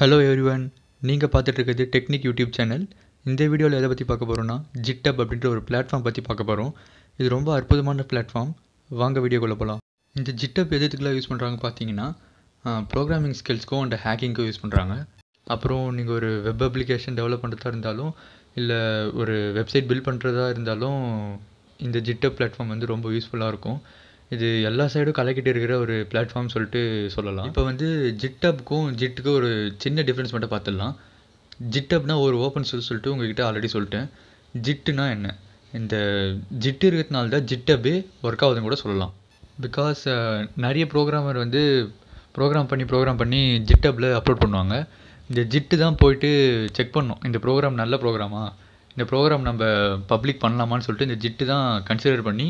hello every one நீங்கள் பார்த்துட்ருக்கிறது technique YouTube channel இந்த வீடியோவில் எதை பற்றி பார்க்க போகிறோன்னா ஜிட்டப் அப்படின்ற ஒரு பிளாட்ஃபார்ம் பற்றி பார்க்க போகிறோம் இது ரொம்ப அற்புதமான பிளாட்ஃபார்ம் வாங்க வீடியோக்குள்ளே போகலாம் இந்த ஜிட்டப் எதுக்குலாம் யூஸ் பண்ணுறாங்க பார்த்தீங்கன்னா ப்ரோக்ராமிங் ஸ்கில்ஸ்க்கும் அண்ட் ஹேக்கிங்க்கும் யூஸ் பண்ணுறாங்க அப்புறம் நீங்கள் ஒரு வெப் அப்ளிகேஷன் டெவலப் பண்ணுறதா இருந்தாலும் இல்லை ஒரு வெப்சைட் பில்ட் பண்ணுறதா இருந்தாலும் இந்த ஜிட்டப் பிளாட்ஃபார்ம் வந்து ரொம்ப யூஸ்ஃபுல்லாக இருக்கும் இது எல்லா சைடும் கலக்கிட்டு இருக்கிற ஒரு பிளாட்ஃபார்ம் சொல்லிட்டு சொல்லலாம் இப்போ வந்து ஜிட்டப்புக்கும் ஜிட்டுக்கும் ஒரு சின்ன டிஃப்ரென்ஸ் மட்டும் பார்த்துடலாம் ஜிட்டப்னா ஒரு ஓப்பன் சோர்ஸ் சொல்லிட்டு உங்ககிட்ட ஆல்ரெடி சொல்லிட்டேன் ஜிட்டுனா என்ன இந்த ஜிட்டு இருக்கிறதுனால தான் ஜிட்டபே ஒர்க் ஆகுதுன்னு கூட சொல்லலாம் பிகாஸ் நிறைய ப்ரோக்ராமர் வந்து ப்ரோக்ராம் பண்ணி ப்ரோக்ராம் பண்ணி ஜிட்டப்பில் அப்லோட் பண்ணுவாங்க இந்த ஜிட்டு தான் போயிட்டு செக் பண்ணோம் இந்த ப்ரோக்ராம் நல்ல ப்ரோக்ராமா இந்த ப்ரோக்ராம் நம்ம பப்ளிக் பண்ணலாமான்னு சொல்லிட்டு இந்த ஜிட்டு தான் கன்சிடர் பண்ணி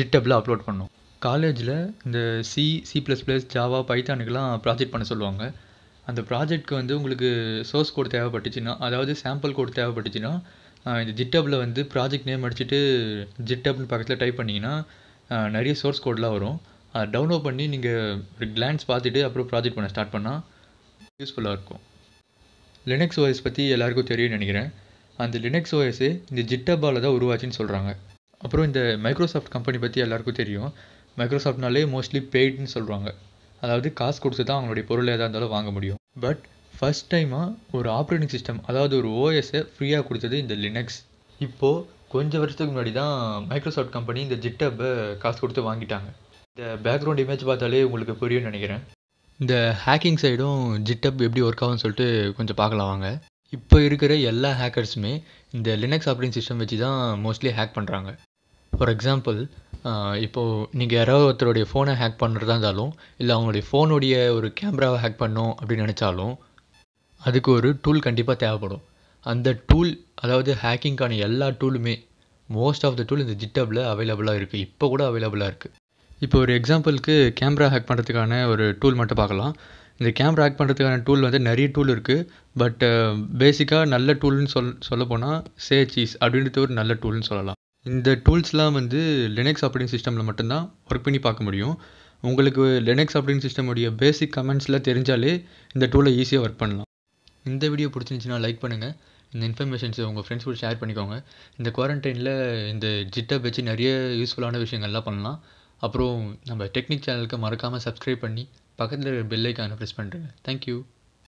ஜிட்டப்பில் அப்லோட் பண்ணோம் காலேஜில் இந்த C C plus plus Java பைத்தானுக்கெலாம் ப்ராஜெக்ட் பண்ண சொல்லுவாங்க அந்த ப்ராஜெக்ட்க்கு வந்து உங்களுக்கு சோர்ஸ் கோட் தேவைப்பட்டுச்சுன்னா அதாவது சாம்பிள் கோட் தேவைப்பட்டுச்சுன்னா இந்த ஜிட்டப்பில் வந்து ப்ராஜெக்ட் நேம் அடிச்சுட்டு ஜிட்டப்னு பக்கத்தில் டைப் பண்ணிங்கன்னா நிறைய சோர்ஸ் கோட்லாம் வரும் அதை டவுன்லோட் பண்ணி நீங்கள் ஒரு கிளான்ஸ் பார்த்துட்டு அப்புறம் ப்ராஜெக்ட் பண்ண ஸ்டார்ட் பண்ணால் யூஸ்ஃபுல்லாக இருக்கும் லினக்ஸ் ஓஎஸ் பற்றி எல்லாருக்கும் தெரியும்னு நினைக்கிறேன் அந்த லினக்ஸ் ஓஎஸ்ஸு இந்த ஜிட்டப்பால் தான் உருவாச்சுன்னு சொல்கிறாங்க அப்புறம் இந்த மைக்ரோசாஃப்ட் கம்பெனி பற்றி எல்லாருக்கும் தெரியும் மைக்ரோசாஃப்ட்னாலே மோஸ்ட்லி பெய்டுன்னு சொல்கிறாங்க அதாவது காசு கொடுத்து தான் அவங்களுடைய பொருள் எதாக இருந்தாலும் வாங்க முடியும் பட் ஃபஸ்ட் டைமாக ஒரு ஆப்ரேட்டிங் சிஸ்டம் அதாவது ஒரு ஓஎஸை ஃப்ரீயாக கொடுத்தது இந்த லினக்ஸ் இப்போது கொஞ்சம் வருஷத்துக்கு முன்னாடி தான் மைக்ரோசாஃப்ட் கம்பெனி இந்த ஜிட்டப்பை காசு கொடுத்து வாங்கிட்டாங்க இந்த பேக்ரவுண்ட் இமேஜ் பார்த்தாலே உங்களுக்கு புரியும்னு நினைக்கிறேன் இந்த ஹேக்கிங் சைடும் ஜிட்டப் எப்படி ஒர்க் ஆகும்னு சொல்லிட்டு கொஞ்சம் பார்க்கலாம் வாங்க இப்போ இருக்கிற எல்லா ஹேக்கர்ஸுமே இந்த லினக்ஸ் ஆப்ரேட்டிங் சிஸ்டம் வச்சு தான் மோஸ்ட்லி ஹேக் பண்ணுறாங்க ஃபார் எக்ஸாம்பிள் இப்போது நீங்கள் யாராவது ஒருத்தருடைய ஃபோனை ஹேக் பண்ணுறதா இருந்தாலும் இல்லை அவங்களுடைய ஃபோனுடைய ஒரு கேமராவை ஹேக் பண்ணும் அப்படின்னு நினச்சாலும் அதுக்கு ஒரு டூல் கண்டிப்பாக தேவைப்படும் அந்த டூல் அதாவது ஹேக்கிங்க்கான எல்லா டூலுமே மோஸ்ட் ஆஃப் த டூல் இந்த ஜிட்டப்பில் அவைலபிளாக இருக்குது இப்போ கூட அவைலபிளாக இருக்குது இப்போ ஒரு எக்ஸாம்பிளுக்கு கேமரா ஹேக் பண்ணுறதுக்கான ஒரு டூல் மட்டும் பார்க்கலாம் இந்த கேமரா ஹேக் பண்ணுறதுக்கான டூல் வந்து நிறைய டூல் இருக்குது பட் பேசிக்காக நல்ல டூல்னு சொல் சொல்ல போனால் சேச்சீஸ் அப்படின்றது ஒரு நல்ல டூல்னு சொல்லலாம் இந்த டூல்ஸ்லாம் வந்து லினக்ஸ் ஆப்ரேட்டிங் சிஸ்டமில் மட்டும்தான் ஒர்க் பண்ணி பார்க்க முடியும் உங்களுக்கு லினக்ஸ் ஆப்ரேட்டிங் சிஸ்டமுடைய பேசிக் கமெண்ட்ஸ்லாம் தெரிஞ்சாலே இந்த டூலை ஈஸியாக ஒர்க் பண்ணலாம் இந்த வீடியோ பிடிச்சிருந்துச்சின்னா லைக் பண்ணுங்கள் இந்த இன்ஃபர்மேஷன்ஸை உங்கள் ஃப்ரெண்ட்ஸ் கூட ஷேர் பண்ணிக்கோங்க இந்த குவாரண்டைனில் இந்த ஜிட்டை வச்சு நிறைய யூஸ்ஃபுல்லான விஷயங்கள்லாம் பண்ணலாம் அப்புறம் நம்ம டெக்னிக் சேனலுக்கு மறக்காமல் சப்ஸ்கிரைப் பண்ணி பக்கத்தில் பெல்லைக்கான ப்ரெஸ் பண்ணுறேங்க தேங்க்யூ